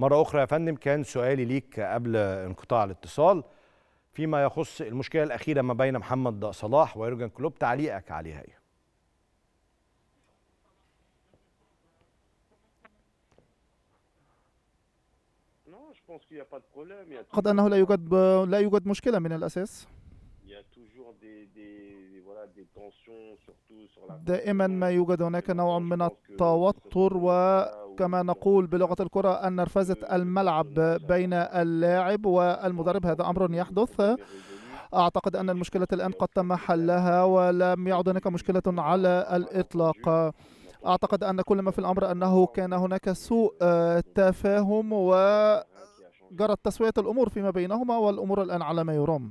مرة أخرى يا فندم كان سؤالي ليك قبل انقطاع الاتصال فيما يخص المشكلة الأخيرة ما بين محمد صلاح ويورجن كلوب تعليقك عليها إيه؟ أعتقد أنه لا يوجد لا يوجد مشكلة من الأساس دائما ما يوجد هناك نوع من التوتر و كما نقول بلغة الكرة أن نرفزة الملعب بين اللاعب والمدرب هذا أمر يحدث أعتقد أن المشكلة الآن قد تم حلها ولم يعد هناك مشكلة على الإطلاق أعتقد أن كل ما في الأمر أنه كان هناك سوء تفاهم وجرت تسوية الأمور فيما بينهما والأمور الآن على ما يرام